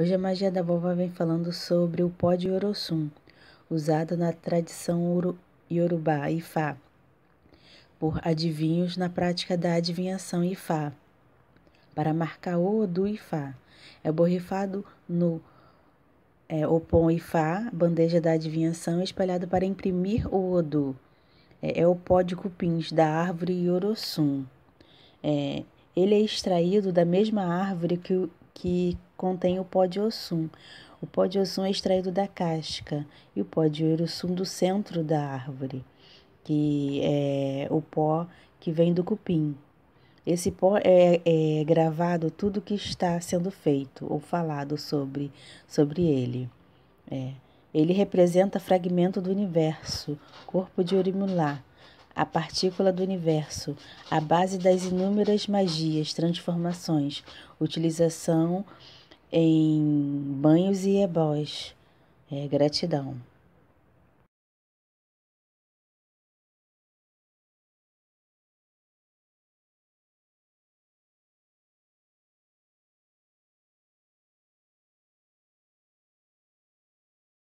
Hoje a magia da vovó vem falando sobre o pó de Orosum, usado na tradição Yorubá, Ifá, por adivinhos na prática da adivinhação Ifá, para marcar o do Ifá. É borrifado no é, Opon Ifá, bandeja da adivinhação, espalhado para imprimir o Odu. É, é o pó de cupins da árvore Yorosum. É, ele é extraído da mesma árvore que, que contém o pó de ossum. O pó de ossum é extraído da casca e o pó de urussum do centro da árvore, que é o pó que vem do cupim. Esse pó é, é gravado tudo que está sendo feito ou falado sobre, sobre ele. É. Ele representa fragmento do universo, corpo de Urimulá, a partícula do universo, a base das inúmeras magias, transformações, utilização em banhos e ebós. É, gratidão.